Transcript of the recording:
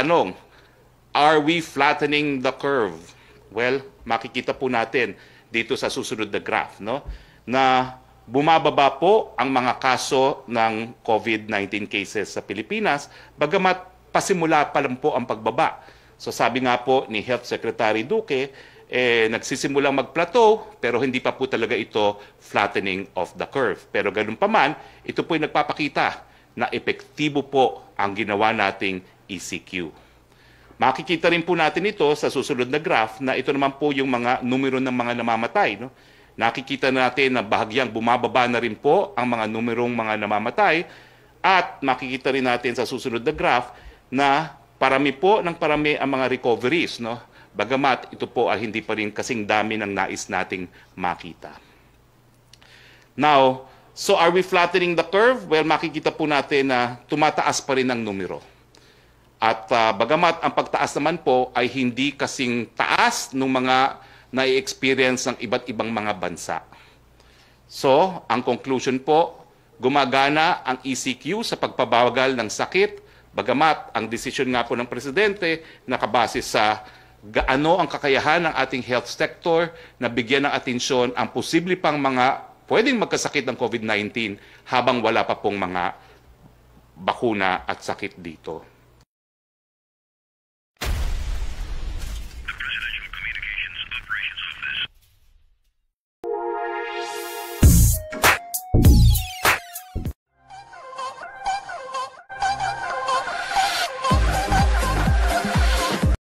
tanong, are we flattening the curve? Well, makikita po natin dito sa susunod na graph no na bumababa po ang mga kaso ng COVID-19 cases sa Pilipinas bagamat pasimula pa lang po ang pagbaba. So sabi nga po ni Health Secretary Duque eh nagsisimulang mag-plateau pero hindi pa po talaga ito flattening of the curve. Pero ganun pa man, ito po ay nagpapakita na epektibo po ang ginawa nating ECQ. Makikita rin po natin ito sa susunod na graph na ito naman po yung mga numero ng mga namamatay. No? Nakikita natin na bahagyang bumababa na rin po ang mga numerong mga namamatay at makikita rin natin sa susunod na graph na parami po ng parami ang mga recoveries. No? Bagamat ito po ay hindi pa rin kasing dami ng nais nating makita. Now, so are we flattening the curve? Well, makikita po natin na tumataas pa rin ang numero. At uh, bagamat ang pagtaas naman po ay hindi kasing taas ng mga na-experience ng iba't ibang mga bansa. So, ang conclusion po, gumagana ang ECQ sa pagpabawagal ng sakit, bagamat ang desisyon nga po ng Presidente nakabase sa gaano ang kakayahan ng ating health sector na bigyan ng atensyon ang posible pang mga pwedeng magkasakit ng COVID-19 habang wala pa pong mga bakuna at sakit dito.